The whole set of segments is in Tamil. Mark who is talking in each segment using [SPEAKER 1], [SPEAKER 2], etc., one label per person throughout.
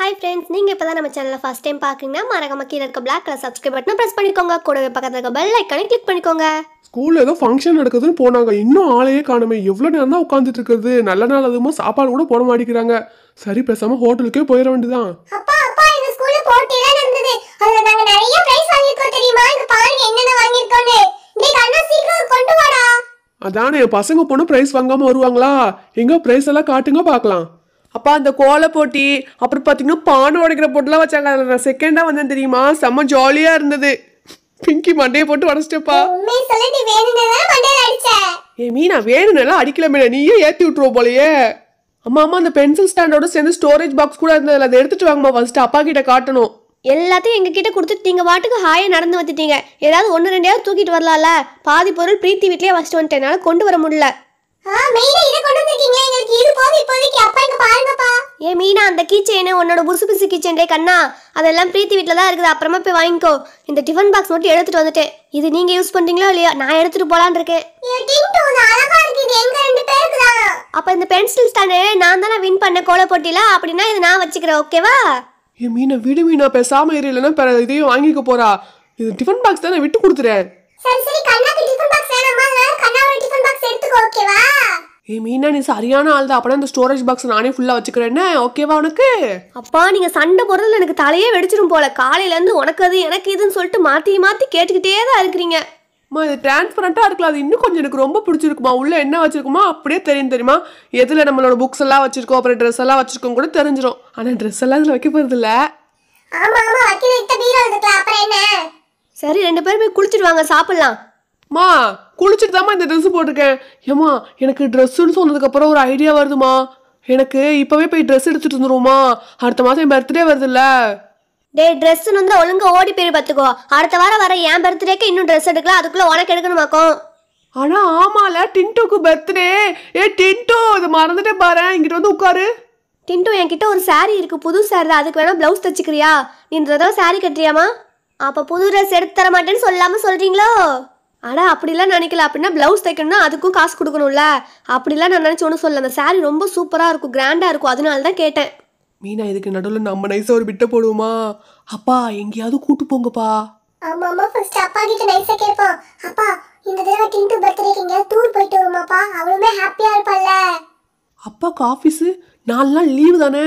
[SPEAKER 1] ஹாய் ஃப்ரெண்ட்ஸ் நீங்கள் இப்போ தான் நம்ம சேனலில் ஃபஸ்ட் டைம் பார்க்குறீங்கன்னா மறக்காம கீழே இருக்க பிளாக் கலர் சப்ஸ்கிரைப் பட்டனை ப்ரெஸ் பண்ணிக்கோங்க
[SPEAKER 2] கூடவே பக்கத்தில் இருக்க பெல் ஐக்கானே கிளிக் பண்ணிக்கோங்க ஸ்கூலில் ஏதோ ஃபங்க்ஷன் நடக்குதுன்னு போனாங்க இன்னும் ஆளையே காணுமே எவ்வளோ நேரம் தான் உட்காந்துட்டு இருக்கிறது நல்ல நாள் அதுவும் சாப்பாடு கூட போட மாட்டேங்கிறாங்க சரி பேசாமல் ஹோட்டலுக்கே போயிட வேண்டியதான் அப்பா அப்பா
[SPEAKER 3] எங்க ஸ்கூல்ல போட்டியே நடந்தது அதுல நாங்க நிறைய பிரைஸ் வாங்கிருக்கோம் தெரியுமா இங்க பாருங்க என்னென்ன வாங்கிருக்கோம்னு நீ கண்ணா சீக்கிரம் கொண்டு வாடா
[SPEAKER 2] அதானே பசங்க பொண்ணு ப்ரைஸ் வாங்காமல் வருவாங்களா எங்கே பிரைஸ் எல்லாம் காட்டுங்க பார்க்கலாம் அப்பா அந்த கோலை போட்டி அப்புறம் பார்த்தீங்கன்னா பானை உடைக்கிற போட்டிலாம் வச்சாங்க அதில் நான் செகண்டாக வந்தேன் தெரியுமா செம்ம ஜாலியாக இருந்தது பிங்கி மண்டையை போட்டு உடச்சிட்டப்பா ஏ மீனா வேணும்னாலும் அடிக்கல மீனா நீயே ஏற்றி விட்டுருவோம் போலயே அம்மா அம்மா அந்த பென்சில் ஸ்டாண்டோட சேர்ந்து ஸ்டோரேஜ் பாக்ஸ் கூட இருந்தது அதை எடுத்துட்டு வாங்கம்மா ஃபர்ஸ்ட் அப்பா கிட்ட காட்டணும் எல்லாத்தையும் எங்ககிட்ட கொடுத்துட்டு நீங்கள் வாட்டுக்கு ஹாயை நடந்து வந்துட்டீங்க
[SPEAKER 1] ஏதாவது ஒன்று ரெண்டையாவது தூக்கிட்டு வரலாம்ல பாதி பொருள் பிரீத்தி வீட்லேயே வச்சுட்டு வந்துட்டேன் கொண்டு வர முடியல ஏ மீனா அந்த கீச்செயின் உன்னோட புதுசு புதுசு கீச்செயின்டே கண்ணா அதெல்லாம் பிரீத்தி வீட்டில் தான் இருக்குது அப்புறமா போய் வாங்கிக்கோ இந்த டிஃபன் பாக்ஸ் மட்டும் எடுத்துட்டு வந்துட்டேன் இது நீங்கள் யூஸ் பண்ணுறீங்களோ இல்லையா நான் எடுத்துட்டு போகலான்னு இருக்கேன் அப்ப இந்த பென்சில் ஸ்டாண்டு நான் தானே வின் பண்ண கோல போட்டியில அப்படின்னா இது நான் வச்சுக்கிறேன்
[SPEAKER 2] ஓகேவா ஏ மீனை விடு மீனா பேசாம இரு இல்லைன்னா இதையும் வாங்கிக்க போறா இது டிஃபன் பாக்ஸ் தானே விட்டு கொடுத்துறேன் ஏ மீனா நீ சரியான தான் இந்த ஸ்டோரேஜ் பாக்ஸ் நானே ஃபுல்லாக ஓகேவா உனக்கு
[SPEAKER 1] அப்பா நீங்கள் சண்டை எனக்கு தலையே வெடிச்சிடும் காலையிலேருந்து உனக்கு அது எனக்கு இதுன்னு சொல்லிட்டு மாற்றி மாற்றி
[SPEAKER 2] கேட்டுக்கிட்டே தான் இருக்கிறீங்க அம்மா இருக்கலாம் அது இன்னும் கொஞ்சம் எனக்கு ரொம்ப பிடிச்சிருக்குமா உள்ளே என்ன அப்படியே தெரியுமா எதில் நம்மளோட புக்ஸ் எல்லாம் வச்சுருக்கோம் அப்புறம் ட்ரெஸ் எல்லாம் கூட தெரிஞ்சிடும் ஆனால் ட்ரெஸ் எல்லாம் சரி ரெண்டு பேரும் குளிச்சுட்டு வாங்க சாப்பிட்லாம் மா குளிச்சுட்டு தாம்மா இந்த ட்ரெஸ் போட்டிருக்கேன் ஏம்மா எனக்கு ட்ரெஸ்ஸுன்னு சொன்னதுக்கப்புறம் ஒரு ஐடியா வருதுமா எனக்கு இப்போவே போய் ட்ரெஸ் எடுத்துட்டு இருந்துருவோமா அடுத்த மாதம் என் பர்த்டே வருதுல்ல டே ட்ரெஸ்ஸுன்னு வந்து ஒழுங்காக ஓடி போய் பார்த்துக்கோ அடுத்த வாரம் வர
[SPEAKER 1] என் பர்த்டேக்கு இன்னும் ட்ரெஸ் எடுக்கல அதுக்குள்ளே உனக்கு எடுக்கணுமாக்கும் ஆனால் ஆமால டின்டோக்கு பர்த்டே ஏ டின்டோ இது மறந்துட்டே பாரு இங்கிட்ட வந்து உட்காரு டின்டோ என்கிட்ட ஒரு சாரீ இருக்கு புது சாரி அதுக்கு வேணா ப்ளவுஸ் தச்சுக்கிறியா நீ இந்த தடவை சாரி கட்டுறியாமா அப்போ புது ட்ரெஸ் எடுத்து தர மாட்டேன்னு சொல்லாமல் சொல்கிறீங்களோ ஆனால் அப்படிலாம் நினைக்கல அப்படின்னா ப்ளவுஸ் தைக்கணும்னா அதுக்கும் காசு கொடுக்கணும்ல அப்படிலாம் நான் நினச்சி ஒன்றும் சொல்ல அந்த சாரீ ரொம்ப சூப்பராக இருக்கும் கிராண்டாக இருக்கும் அதனால தான் கேட்டேன்
[SPEAKER 2] மீனா இதுக்கு நடுவில் நம்ம நைஸாக ஒரு பிட்டை போடுவோமா அப்பா எங்கேயாவது கூட்டு போங்கப்பா
[SPEAKER 3] ஆமாம்மா ஃபர்ஸ்ட் அப்பா கிட்ட நைஸாக அப்பா இந்த தடவை டிண்டு பர்த்டேக்கு ஹாப்பியாக இருப்பாள்ல அப்பாவுக்கு ஆஃபீஸு
[SPEAKER 2] நாலு நாள் லீவு தானே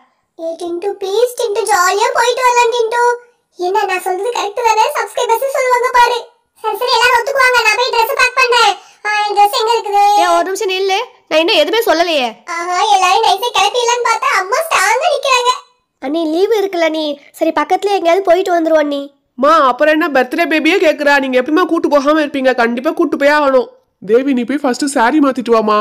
[SPEAKER 3] ஏ டிண்டு ப்ளீஸ் டிண்டு ஜாலியா போயிட்டு வரலாம் டிண்டு என்ன நான் சொல்றது கரெக்ட் தானே சப்ஸ்கிரைபர்ஸ் சொல்லுவாங்க பாரு சரி சரி எல்லாரும் ஒத்துக்குவாங்க நான் போய் Dress பேக் பண்றேன் Dress எங்க இருக்குது ஏ ஒரு நிமிஷம் நில்லு
[SPEAKER 1] நான் இன்னும் எதுமே சொல்லலையே
[SPEAKER 3] ஆஹா எல்லாரும் நைஸா கிளப்பிடலாம் பார்த்தா அம்மா ஸ்டாங்கா நிக்கறாங்க
[SPEAKER 2] அண்ணி லீவு இருக்குல்ல நீ சரி பக்கத்துல எங்கயாவது போயிட்டு வந்துருவோம் நீ மா அப்புறம் என்ன பர்த்டே பேபியே கேக்குறா நீங்க எப்படிமா கூட்டு போகாம இருப்பீங்க கண்டிப்பா கூட்டு போய் ஆகணும் தேவி நீ போய் ஃபர்ஸ்ட் சாரி மாத்திட்டு வாமா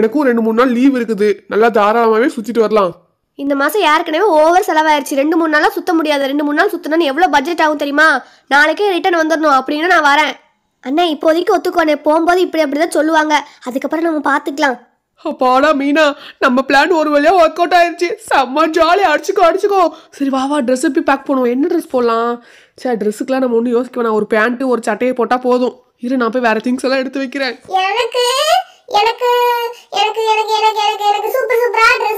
[SPEAKER 2] எனக்கும் ரெண்டு மூணு நாள் லீவ் இருக்குது நல்லா தாராளமாவே சுத்திட்டு வரலாம் இந்த மாதம் ஏற்கனவே ஓவர்
[SPEAKER 1] செலவாயிருச்சு ரெண்டு மூணு நாளாக சுத்த முடியாது ரெண்டு மூணு நாள் சுத்தினா எவ்வளோ பட்ஜெட் ஆகும் தெரியுமா நாளைக்கே ரிட்டர்ன் வந்துடணும் அப்படின்னு நான் வரேன் அண்ணா இப்போதைக்கு ஒத்துக்கோனே போகும்போது இப்படி அப்படி தான் சொல்லுவாங்க அதுக்கப்புறம் நம்ம பார்த்துக்கலாம்
[SPEAKER 2] அப்பாடா மீனா நம்ம பிளான் ஒரு வழியாக ஒர்க் அவுட் ஆயிடுச்சு செம்ம ஜாலியாக அடிச்சுக்கோ அடிச்சுக்கோ சரி வா வா ட்ரெஸ் எப்படி பேக் பண்ணுவோம் என்ன ட்ரெஸ் போடலாம் சரி ட்ரெஸ்ஸுக்குலாம் நம்ம ஒன்றும் யோசிக்க வேணாம் ஒரு பேண்ட்டு ஒரு சட்டையை போட்டால் போதும் இரு நான் போய் வேற திங்ஸ் எல்லாம் எடுத்து வைக்கிறேன்
[SPEAKER 3] எனக்கு எனக்கு எனக்கு எனக்கு எனக்கு எனக்கு சூப்பர் சூப்பராக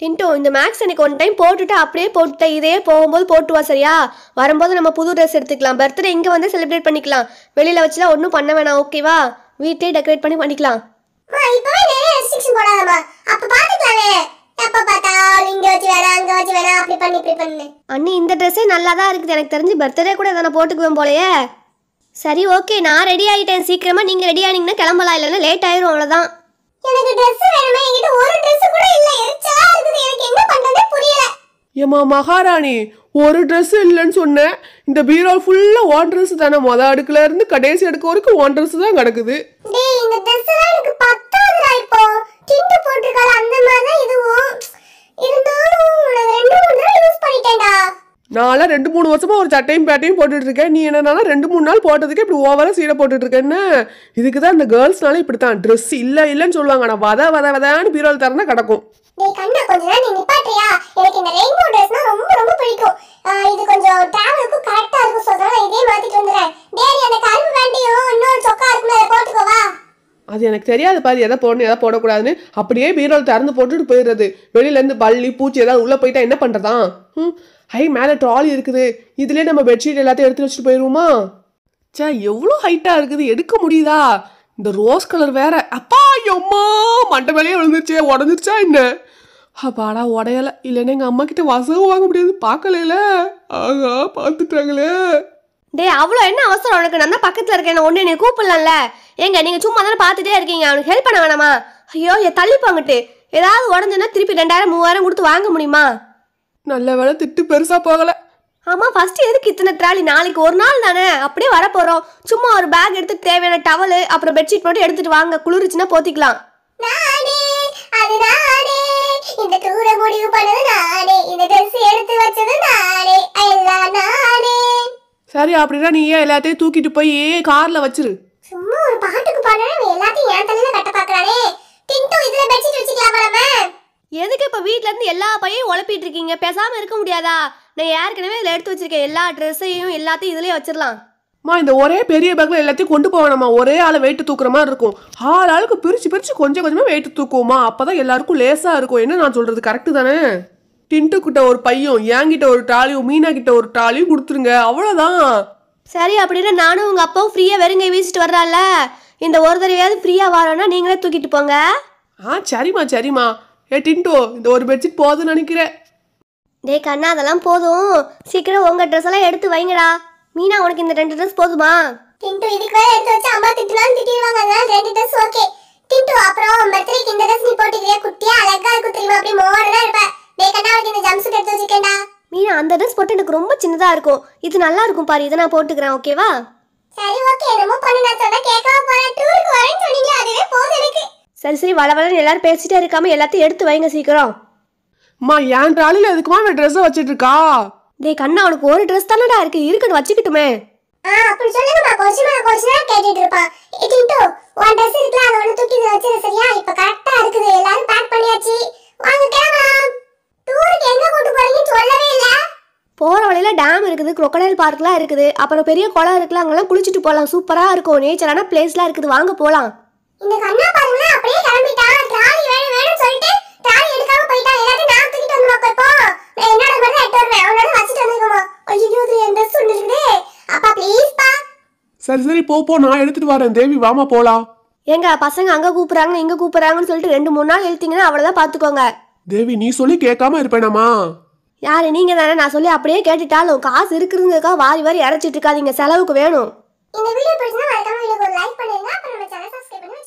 [SPEAKER 3] டின்டோ இந்த மேக்ஸ் எனக்கு ஒன்
[SPEAKER 1] டைம் போட்டுட்டு அப்படியே போட்டு இதே போகும்போது போட்டுவா சரியா வரும்போது நம்ம புது ட்ரெஸ் எடுத்துக்கலாம் பர்த்டே இங்கே வந்து செலிப்ரேட் பண்ணிக்கலாம் வெளியில் வச்சுலாம் ஒன்றும் பண்ண வேணாம் ஓகேவா வீட்டே டெக்கரேட் பண்ணி பண்ணிக்கலாம் அண்ணி இந்த ட்ரெஸ்ஸே நல்லா தான் இருக்குது எனக்கு தெரிஞ்சு பர்த்டே கூட இதை போட்டுக்குவேன் போலயே சரி ஓகே நான் ரெடி ஆகிட்டேன் சீக்கிரமாக நீங்கள் ரெடி ஆனீங்கன்னா கிளம்பலாம் இல்லைன்னா லேட் ஆயிரும் அவ்வளோதான்
[SPEAKER 3] எனக்கு Dress வேணுமே என்கிட்ட ஒரு Dress கூட இல்ல எரிச்சலா இருக்குது எனக்கு என்ன பண்றதே புரியல
[SPEAKER 2] ஏமா மகாராணி ஒரு ட்ரெஸ் இல்லைன்னு சொன்னேன் இந்த பீரோ ஃபுல்லாக ஓன் ட்ரெஸ் தானே மொதல் அடுக்குல இருந்து கடைசி அடுக்கு வரைக்கும் ஓன் ட்ரெஸ் தான் கிடக்குது
[SPEAKER 3] இந்த Dress எனக்கு பத்தாதுடா இப்போ கிண்டு போட்டிருக்கால அந்த மாதிரி தான் இதுவும் இருந்தா
[SPEAKER 2] நான்லாம் ரெண்டு மூணு வருஷமா ஒரு சட்டையும் பேட்டையும் போட்டுட்ருக்கேன் நீ என்னன்னா ரெண்டு மூணு நாள் போட்டதுக்கே இப்படி ஓவராக சீடை போட்டுட்ருக்கேன்னு இதுக்கு தான் இந்த கேர்ள்ஸ்னாலே இப்படி தான் ட்ரெஸ் இல்லை இல்லைன்னு சொல்லுவாங்க ஆனால் வத வத வதான்னு பீரோல் திறந்தா கிடக்கும் அது எனக்கு தெரியாது பாதி எதை போடணும் எதை போடக்கூடாதுன்னு அப்படியே பீரோல் திறந்து போட்டுட்டு போயிடுறது வெளியிலேருந்து பள்ளி பூச்சி ஏதாவது உள்ளே போயிட்டா என்ன பண்ணுறதான் ம் ஹை மேலே ட்ராலி இருக்குது இதுலேயே நம்ம பெட்ஷீட் எல்லாத்தையும் எடுத்து வச்சுட்டு போயிடுவோமா சே எவ்வளோ ஹைட்டாக இருக்குது எடுக்க முடியுதா இந்த ரோஸ் கலர் வேற அப்பா எம்மா மண்டை மேலேயே விழுந்துருச்சே உடஞ்சிருச்சா என்ன அப்பாடா உடையலை இல்லைன்னா எங்கள் அம்மா கிட்ட வசவு வாங்க முடியாது பார்க்கலையில ஆகா பார்த்துட்டாங்களே டே அவ்வளோ
[SPEAKER 1] என்ன அவசரம் உனக்கு நான் தான் பக்கத்தில் இருக்கேன் ஒன்று என்னை கூப்பிடலாம்ல ஏங்க நீங்கள் சும்மா தானே பார்த்துட்டே இருக்கீங்க அவனுக்கு ஹெல்ப் பண்ண வேணாமா ஐயோ தள்ளிப்பாங்கட்டு ஏதாவது உடஞ்சுன்னா திருப்பி ரெண்டாயிரம் மூவாயிரம் கொடுத்து வாங்க முடியுமா நல்ல வேலை திட்டு பெருசாக போகலை ஆமாம் ஃபஸ்ட்டு எதுக்கு இத்தனை ட்ராலி நாளைக்கு ஒரு நாள் தானே அப்படியே வரப்போகிறோம் சும்மா ஒரு பேக் எடுத்து தேவையான டவல் அப்புறம் பெட்ஷீட் மட்டும் எடுத்துகிட்டு வாங்க குளிருச்சுன்னா போத்திக்கலாம்
[SPEAKER 3] நானே அது நானே இந்த டூரை முடிவு பண்ணது நானே இந்த ட்ரெஸ் எடுத்து வச்சது நானே எல்லாம் நானே
[SPEAKER 2] சரி அப்படின்னா நீ ஏன் எல்லாத்தையும் தூக்கிட்டு போய் கார்ல வச்சிரு
[SPEAKER 3] சும்மா ஒரு பாட்டுக்கு பாடுறேன் எல்லாத்தையும் என் தலையில கட்ட பாக்குறானே டிங்டோ இதுல பெட்ஷீட் வச்சுக்கலாம் நம்ம எதுக்கு இப்போ வீட்டிலேருந்து எல்லா பையையும் உழப்பிட்டு இருக்கீங்க
[SPEAKER 1] பேசாமல் இருக்க முடியாதா நான் ஏற்கனவே இதில் எடுத்து வச்சிருக்கேன் எல்லா ட்ரெஸ்ஸையும் எல்லாத்தையும் இதுலேயே வச்சிடலாம்
[SPEAKER 2] இந்த ஒரே பெரிய பேக்கில் எல்லாத்தையும் கொண்டு போகணுமா ஒரே ஆளை வெயிட்டு தூக்குற மாதிரி இருக்கும் ஆறு ஆளுக்கு பிரித்து பிரித்து கொஞ்சம் கொஞ்சமாக வெயிட்டு தூக்குமா அப்போ தான் எல்லாருக்கும் லேசாக இருக்கும் என்ன நான் சொல்கிறது கரெக்டு தானே டிண்டு கிட்ட ஒரு பையும் என்கிட்ட ஒரு டாலியும் மீனா கிட்ட ஒரு டாலியும் கொடுத்துருங்க அவ்வளோதான் சரி
[SPEAKER 1] அப்படின்னா நானும் உங்கள் அப்பாவும் ஃப்ரீயாக வெறுங்க வீசிட்டு வர்றால இந்த ஒரு தடவையாவது ஃப்ரீயாக வரோன்னா நீங்களே தூக்கிட்டு போங்க ஆ சரிம்மா சரிம்மா ஏ டின்டோ இந்த ஒரு பெட்ஷீட் போதும்னு நினைக்கிறேன் டேய் கண்ணா அதெல்லாம் போதும் சீக்கிரம் உங்க ட்ரெஸ் எல்லாம் எடுத்து வைங்கடா மீனா உனக்கு இந்த ரெண்டு ட்ரெஸ் போதுமா
[SPEAKER 3] டின்டோ இதுக்கு வேற எடுத்து வச்சு அம்மா திட்டலாம் திட்டிடுவாங்க அதனால ரெண்டு ட்ரெஸ் ஓகே டின்டோ அப்புறம் பர்த்டேக்கு இந்த ட்ரெஸ் நீ போட்டுக்கிறியா குட்டியா அழகா இருக்கும் தெரியுமா அப்படி மோடனா இருப்ப டேய் கண்ணா உனக்கு இந்த ஜம்ப் சூட் எடுத்து வச்சிருக்கேன்டா
[SPEAKER 1] மீனா அந்த ட்ரெஸ் போட்டு எனக்கு ரொம்ப சின்னதா இருக்கும் இது நல்லா இருக்கும் பாரு இதை நான் போட்டுக்கிறேன் ஓகேவா
[SPEAKER 3] சரி ஓகே என்னமோ பண்ணு
[SPEAKER 1] சரி சரி வள வளன்னு எல்லாரும் பேசிட்டே இருக்காம எல்லாத்தையும் எடுத்து வைங்க சீக்கிரம் அம்மா என் ட்ராலில எதுக்குமா அவன் ட்ரெஸ்ஸை வச்சிட்டு இருக்கா டேய் கண்ணா அவனுக்கு ஒரு ட்ரெஸ் தானடா இருக்கு இருக்கட்டும் வச்சுக்கிட்டுமே ஆ
[SPEAKER 3] அப்படி சொல்லுங்கம்மா கொஞ்சமா கொஞ்சமா கொஞ்ச நேரம் கேட்டுட்டு இருப்பான் ஏ டிண்டு ட்ரெஸ் இருக்குல்ல அதை ஒன்று தூக்கி இதில் சரியா இப்போ கரெக்டாக இருக்குது எல்லாரும் பேக் பண்ணியாச்சு வாங்க கிளம்பலாம் டூருக்கு எங்க கூட்டு போறீங்கன்னு சொல்லவே இல்லை
[SPEAKER 1] போகிற வழியில் டேம் இருக்குது குரொக்கடைல் பார்க்லாம் இருக்குது அப்புறம் பெரிய குளம் இருக்குல்ல அங்கெல்லாம் குளிச்சிட்டு போகலாம் சூப்பராக இருக்கும் நேச்சரான பிளேஸ்லாம் இருக்குது வாங்க போகலாம்
[SPEAKER 3] இந்த கண்ணா பாருங்க இருந்து அப்பா ப்ளீஸ் பா
[SPEAKER 1] சரி சரி போ போ நான் எடுத்துட்டு வரேன் தேவி வாமா போலாம் ஏங்க பசங்க அங்க கூப்பிடுறாங்க இங்க கூப்பிடுறாங்கன்னு சொல்லிட்டு ரெண்டு மூணு நாள் எழுத்தீங்கன்னா அவ்வளவுதான் பாத்துக்கோங்க தேவி நீ சொல்லி கேட்காம இருப்பேனாமா யாரு நீங்க தானே நான் சொல்லி அப்படியே கேட்டுட்டாலும் காசு இருக்குதுங்கக்கா வாரி வாரி இறச்சிட்டு இருக்காதீங்க செலவுக்கு வேணும்
[SPEAKER 3] இந்த வீடியோ பிடிச்சிருந்தா மறக்காம வீடியோக்கு லைக் பண்ணுங்க அப்புறம் நம்ம சேனல் சப்ஸ்கிரைப் பண்ணுங்க